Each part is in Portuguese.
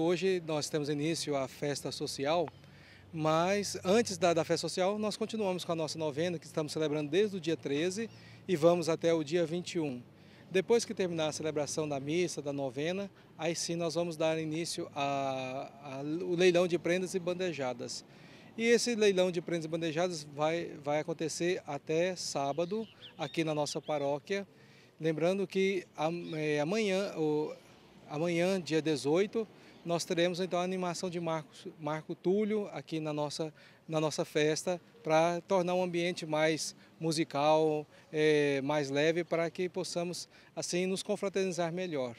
Hoje nós temos início à festa social, mas antes da, da, festa social nós continuamos com a nossa novena, que estamos celebrando desde o dia 13 e vamos até o dia 21. Depois que terminar a celebração da missa, da novena, aí sim nós vamos dar início ao leilão de prendas e bandejadas. E esse leilão de prendas e bandejadas vai, vai acontecer até sábado aqui na nossa paróquia. Lembrando que eh, amanhã, amanhã dia 18, nós teremos então a animação de Marcos, Marco Túlio aqui na nossa, na nossa festa para tornar um ambiente mais musical, é, mais leve, para que possamos assim nos confraternizar melhor.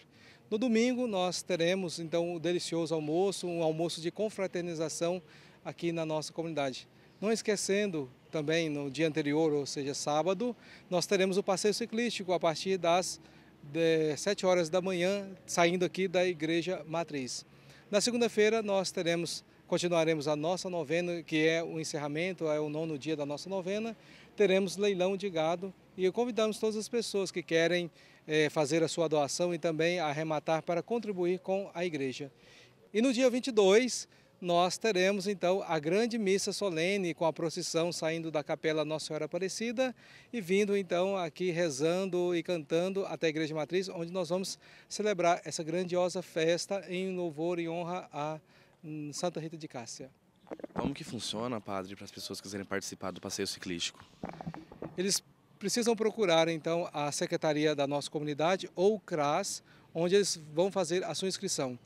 No domingo nós teremos então um delicioso almoço, um almoço de confraternização aqui na nossa comunidade. Não esquecendo também no dia anterior, ou seja, sábado, nós teremos o passeio ciclístico a partir das de é, 7 horas da manhã, saindo aqui da Igreja Matriz. Na segunda-feira nós teremos, continuaremos a nossa novena, que é o encerramento, é o nono dia da nossa novena. Teremos leilão de gado e convidamos todas as pessoas que querem eh, fazer a sua doação e também arrematar para contribuir com a igreja. E no dia 22, nós teremos então a grande missa solene com a procissão saindo da capela Nossa Senhora Aparecida e vindo então aqui rezando e cantando até a Igreja Matriz, onde nós vamos celebrar essa grandiosa festa em louvor e honra a hum, Santa Rita de Cássia. Como que funciona, padre, para as pessoas que quiserem participar do passeio ciclístico? Eles precisam procurar então a secretaria da nossa comunidade ou o CRAS, onde eles vão fazer a sua inscrição.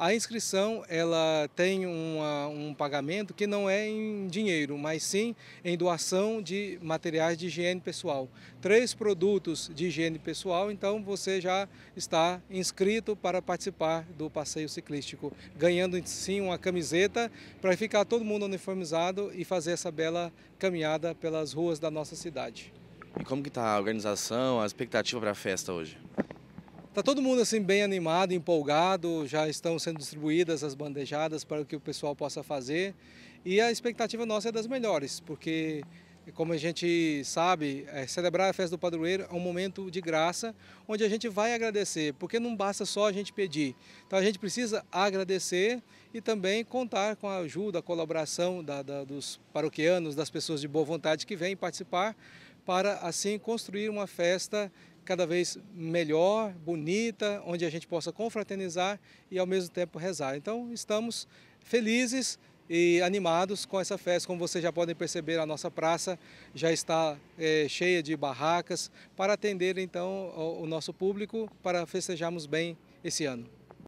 A inscrição ela tem uma, um pagamento que não é em dinheiro, mas sim em doação de materiais de higiene pessoal. Três produtos de higiene pessoal, então você já está inscrito para participar do passeio ciclístico, ganhando sim uma camiseta para ficar todo mundo uniformizado e fazer essa bela caminhada pelas ruas da nossa cidade. E como que está a organização, a expectativa para a festa hoje? Está todo mundo assim bem animado, empolgado, já estão sendo distribuídas as bandejadas para que o pessoal possa fazer. E a expectativa nossa é das melhores, porque como a gente sabe, é, celebrar a festa do padroeiro é um momento de graça, onde a gente vai agradecer, porque não basta só a gente pedir. Então a gente precisa agradecer e também contar com a ajuda, a colaboração da, da, dos paroquianos, das pessoas de boa vontade que vêm participar, para assim construir uma festa cada vez melhor, bonita, onde a gente possa confraternizar e ao mesmo tempo rezar. Então estamos felizes e animados com essa festa. Como vocês já podem perceber, a nossa praça já está é, cheia de barracas para atender então o nosso público para festejarmos bem esse ano.